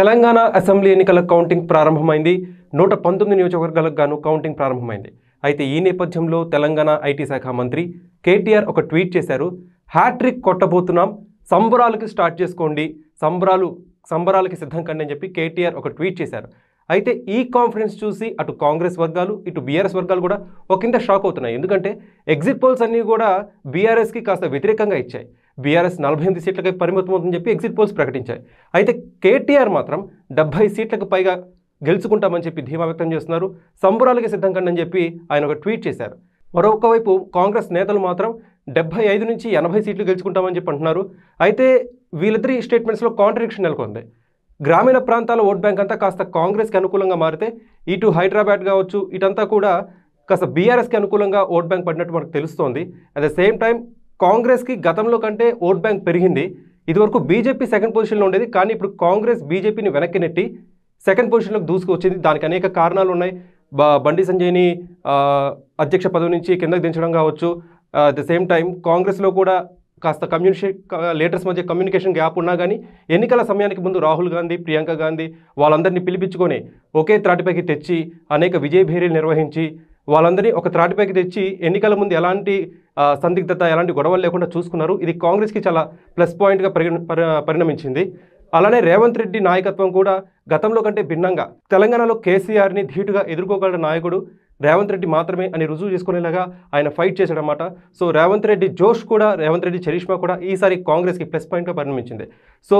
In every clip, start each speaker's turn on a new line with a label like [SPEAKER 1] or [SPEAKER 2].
[SPEAKER 1] Telangana assembly ఎన్నికల counting ప్రారంభమైంది నూట పంతొమ్మిది నియోజకవర్గాలకు గాను కౌంటింగ్ ప్రారంభమైంది అయితే ఈ నేపథ్యంలో తెలంగాణ ఐటీ శాఖ మంత్రి కేటీఆర్ ఒక ట్వీట్ చేశారు హ్యాట్రిక్ కొట్టబోతున్నాం సంబరాలకి స్టార్ట్ చేసుకోండి సంబరాలు సంబరాలకి సిద్ధం కండి అని చెప్పి కేటీఆర్ ఒక ట్వీట్ చేశారు అయితే ఈ కాన్ఫరెన్స్ చూసి అటు కాంగ్రెస్ వర్గాలు ఇటు బీఆర్ఎస్ వర్గాలు కూడా ఒకంత షాక్ అవుతున్నాయి ఎందుకంటే ఎగ్జిట్ పోల్స్ అన్నీ కూడా బీఆర్ఎస్కి కాస్త వ్యతిరేకంగా ఇచ్చాయి బీఆర్ఎస్ నలభై ఎనిమిది సీట్లకి పరిమితమవుతుందని చెప్పి ఎగ్జిట్ పోల్స్ ప్రకటించాయి అయితే కేటీఆర్ మాత్రం డెబ్బై సీట్లకు పైగా గెలుచుకుంటామని చెప్పి ధీమా వ్యక్తం చేస్తున్నారు సంబురాలకి సిద్ధం కండి అని చెప్పి ఆయన ఒక ట్వీట్ చేశారు మరొకవైపు కాంగ్రెస్ నేతలు మాత్రం డెబ్బై ఐదు నుంచి ఎనభై సీట్లు గెలుచుకుంటామని చెప్పి అంటున్నారు అయితే వీళ్ళిద్దరి స్టేట్మెంట్స్లో కాంట్రడిక్షన్ నెలకొంది గ్రామీణ ప్రాంతాల ఓట్ బ్యాంక్ అంతా కాస్త కాంగ్రెస్కి అనుకూలంగా మారితే ఇటు హైదరాబాద్ కావచ్చు ఇటంతా కూడా కాస్త బీఆర్ఎస్కి అనుకూలంగా ఓట్ బ్యాంక్ పడినట్టు మనకు తెలుస్తోంది అట్ ద సేమ్ టైం కాంగ్రెస్కి గతంలో కంటే ఓట్ బ్యాంక్ పెరిగింది ఇదివరకు బీజేపీ సెకండ్ పొజిషన్లో ఉండేది కానీ ఇప్పుడు కాంగ్రెస్ బీజేపీని వెనక్కి నెట్టి సెకండ్ పొజిషన్లోకి దూసుకొచ్చింది దానికి అనేక కారణాలు ఉన్నాయి బండి సంజయ్ని అధ్యక్ష పదవి నుంచి కిందకు దించడం కావచ్చు అట్ ద సేమ్ టైం కాంగ్రెస్లో కూడా కాస్త కమ్యూనిషే లీడర్స్ మధ్య కమ్యూనికేషన్ గ్యాప్ ఉన్నా కానీ ఎన్నికల సమయానికి ముందు రాహుల్ గాంధీ ప్రియాంక గాంధీ వాళ్ళందరినీ పిలిపించుకొని ఒకే త్రాటిపైకి తెచ్చి అనేక విజయభేరీలు నిర్వహించి వాళ్ళందరినీ ఒక త్రాటిపైకి తెచ్చి ఎన్నికల ముందు ఎలాంటి సందిగ్ధత ఎలాంటి గొడవలు లేకుండా చూసుకున్నారు ఇది కాంగ్రెస్కి చాలా ప్లస్ పాయింట్గా పరిణమించింది అలానే రేవంత్ రెడ్డి నాయకత్వం కూడా గతంలో కంటే భిన్నంగా తెలంగాణలో కేసీఆర్ని ధీటుగా ఎదుర్కోగల నాయకుడు రేవంత్ రెడ్డి మాత్రమే అని రుజువు చేసుకునేలాగా ఆయన ఫైట్ చేశాడనమాట సో రేవంత్ రెడ్డి జోష్ కూడా రేవంత్ రెడ్డి చరిష్మా కూడా ఈసారి కాంగ్రెస్కి ప్లస్ పాయింట్గా పరిణమించింది సో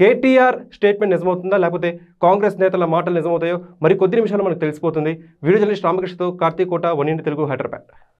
[SPEAKER 1] కేటీఆర్ స్టేట్మెంట్ నిజమవుతుందా లేకపోతే కాంగ్రెస్ నేతల మాటలు నిజమవుతాయో మరి కొద్ది నిమిషాలు మనకు తెలిసిపోతుంది వీడియో జర్నలిస్ట్ రామకృష్ణతో కార్తీకోట వన్ ఇండి తెలుగు హైదరాబాద్